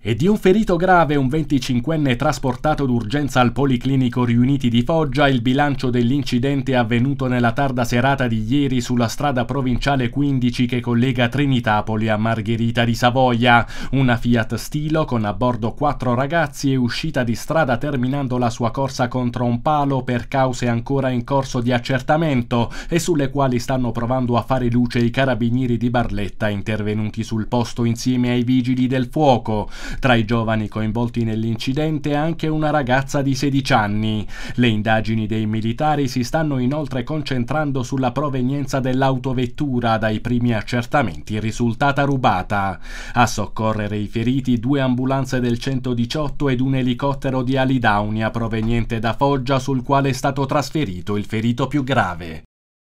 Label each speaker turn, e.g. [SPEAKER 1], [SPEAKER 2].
[SPEAKER 1] e di un ferito grave un 25enne trasportato d'urgenza al Policlinico Riuniti di Foggia, il bilancio dell'incidente avvenuto nella tarda serata di ieri sulla strada provinciale 15 che collega Trinitapoli a Margherita di Savoia. Una Fiat Stilo con a bordo quattro ragazzi è uscita di strada terminando la sua corsa contro un palo per cause ancora in corso di accertamento e sulle quali stanno provando a fare luce i carabinieri di Barletta intervenuti sul posto insieme ai vigili del fuoco. Tra i giovani coinvolti nell'incidente anche una ragazza di 16 anni. Le indagini dei militari si stanno inoltre concentrando sulla provenienza dell'autovettura dai primi accertamenti risultata rubata. A soccorrere i feriti due ambulanze del 118 ed un elicottero di Alidaunia proveniente da Foggia sul quale è stato trasferito il ferito più grave.